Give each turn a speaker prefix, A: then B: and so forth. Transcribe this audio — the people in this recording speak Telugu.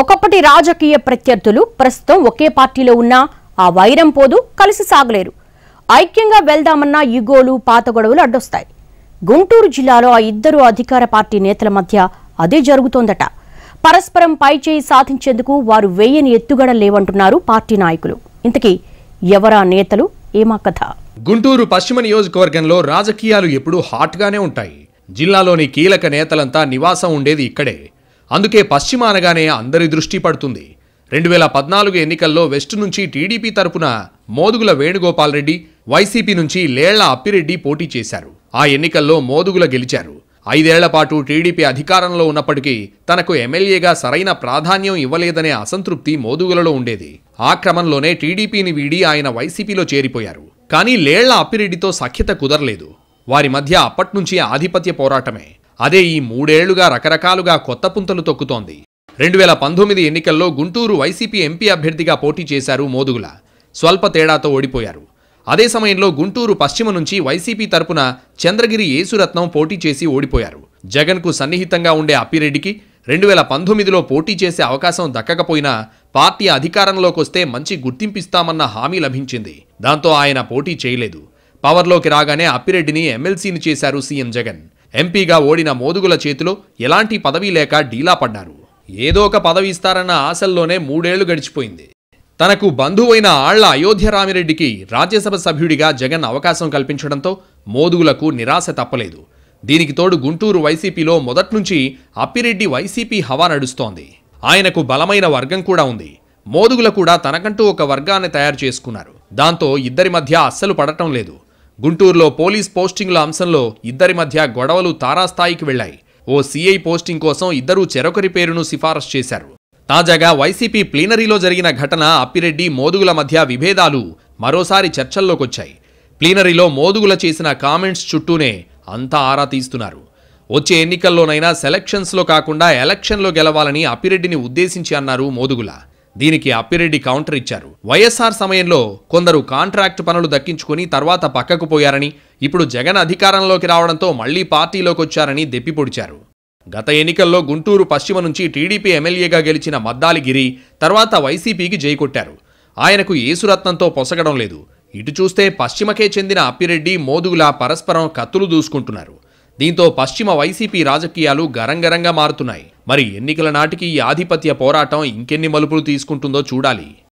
A: ఒకప్పటి రాజకీయ ప్రత్యర్థులు ప్రస్తుతం ఒకే పార్టీలో ఉన్నా ఆ వైరం పోదు కలిసి సాగలేరు ఐక్యంగా వెళ్దామన్న ఈగోలు పాత గొడవలు అడ్డొస్తాయి గుంటూరు జిల్లాలో ఆ ఇద్దరు అధికార పార్టీ నేతల మధ్య అదే జరుగుతోందట పరస్పరం పైచేయి సాధించేందుకు వారు వేయని లేవంటున్నారు పార్టీ నాయకులు ఇంతకీ ఎవరా నేతలు ఏమా కథ
B: గుంటూరు పశ్చిమ నియోజకవర్గంలో రాజకీయాలు ఎప్పుడూ హాట్గానే ఉంటాయి జిల్లాలోని కీలక నేతలంతా నివాసం ఉండేది ఇక్కడే అందుకే పశ్చిమ అనగానే అందరి దృష్టి పడుతుంది రెండు వేల పద్నాలుగు ఎన్నికల్లో వెస్ట్ నుంచి టీడీపీ తరపున మోదుగుల వేణుగోపాల్ రెడ్డి వైసీపీ నుంచి లేళ్ల అప్పిరెడ్డి పోటీ చేశారు ఆ ఎన్నికల్లో మోదుగుల గెలిచారు ఐదేళ్ల పాటు టీడీపీ అధికారంలో ఉన్నప్పటికీ తనకు ఎమ్మెల్యేగా సరైన ప్రాధాన్యం ఇవ్వలేదనే అసంతృప్తి మోదుగులలో ఉండేది ఆ క్రమంలోనే టీడీపీని వీడి ఆయన వైసీపీలో చేరిపోయారు కానీ లేళ్ల అప్పిరెడ్డితో సఖ్యత కుదరలేదు వారి మధ్య అప్పట్నుంచి ఆధిపత్య పోరాటమే అదే ఈ మూడేళ్లుగా రకరకాలుగా కొత్త పుంతలు తొక్కుతోంది రెండు వేల పంతొమ్మిది ఎన్నికల్లో గుంటూరు వైసీపీ ఎంపీ అభ్యర్థిగా పోటీ చేశారు మోదుగుల స్వల్ప తేడాతో ఓడిపోయారు అదే సమయంలో గుంటూరు పశ్చిమ నుంచి వైసీపీ తరపున చంద్రగిరి యేసురత్నం పోటీ చేసి ఓడిపోయారు జగన్కు సన్నిహితంగా ఉండే అప్పిరెడ్డికి రెండు వేల పంతొమ్మిదిలో పోటీ చేసే అవకాశం దక్కకపోయినా పార్టీ అధికారంలోకొస్తే మంచి గుర్తింపిస్తామన్న హామీ లభించింది దాంతో ఆయన పోటీ చేయలేదు పవర్లోకి రాగానే అప్పిరెడ్డిని ఎమ్మెల్సీని చేశారు సీఎం జగన్ ఎంపీగా ఓడిన మోదుగుల చేతిలో ఎలాంటి పదవి లేక డీలా పడ్డారు ఏదో ఒక పదవి ఇస్తారన్న ఆశల్లోనే మూడేళ్లు గడిచిపోయింది తనకు బంధువైన ఆళ్ల అయోధ్య రామిరెడ్డికి రాజ్యసభ సభ్యుడిగా జగన్ అవకాశం కల్పించడంతో మోదుగులకు నిరాశ తప్పలేదు దీనికి తోడు గుంటూరు వైసీపీలో మొదట్నుంచి అప్పిరెడ్డి వైసీపీ హవా నడుస్తోంది ఆయనకు బలమైన వర్గం కూడా ఉంది మోదుగుల కూడా తనకంటూ ఒక వర్గాన్ని తయారు చేసుకున్నారు దాంతో ఇద్దరి మధ్య అస్సలు పడటం లేదు గుంటూరులో పోలీస్ పోస్టింగ్ల అంశంలో ఇద్దరి మధ్య గొడవలు తారాస్థాయికి వెళ్లాయి ఓ సీఐ పోస్టింగ్ కోసం ఇద్దరూ చెరొకరి పేరును సిఫారసు చేశారు తాజాగా వైసీపీ ప్లీనరీలో జరిగిన ఘటన అప్పిరెడ్డి మోదుగుల మధ్య విభేదాలు మరోసారి చర్చల్లోకొచ్చాయి ప్లీనరీలో మోదుగుల చేసిన కామెంట్స్ చుట్టూనే అంతా ఆరా తీస్తున్నారు వచ్చే ఎన్నికల్లోనైనా సెలక్షన్స్లో కాకుండా ఎలక్షన్లో గెలవాలని అప్పిరెడ్డిని ఉద్దేశించి అన్నారు మోదుగుల దీనికి అప్పిరెడ్డి కౌంటర్ ఇచ్చారు వైఎస్ఆర్ సమయంలో కొందరు కాంట్రాక్ట్ పనులు దక్కించుకుని తర్వాత పక్కకు పోయారని ఇప్పుడు జగన్ అధికారంలోకి రావడంతో మళ్లీ పార్టీలోకి వచ్చారని దెప్పిపొడిచారు గత ఎన్నికల్లో గుంటూరు పశ్చిమ నుంచి టీడీపీ ఎమ్మెల్యేగా గెలిచిన మద్దాలి గిరి తర్వాత వైసీపీకి జైకొట్టారు ఆయనకు ఏసురత్నంతో పొసగడం లేదు ఇటు చూస్తే పశ్చిమకే చెందిన అప్పిరెడ్డి మోదుగులా పరస్పరం కత్తులు దూసుకుంటున్నారు దీంతో పశ్చిమ వైసీపీ రాజకీయాలు గరంగరంగా మారుతున్నాయి మరి ఎన్నికల నాటికి ఈ ఆధిపత్య పోరాటం ఇంకెన్ని మలుపులు తీసుకుంటుందో చూడాలి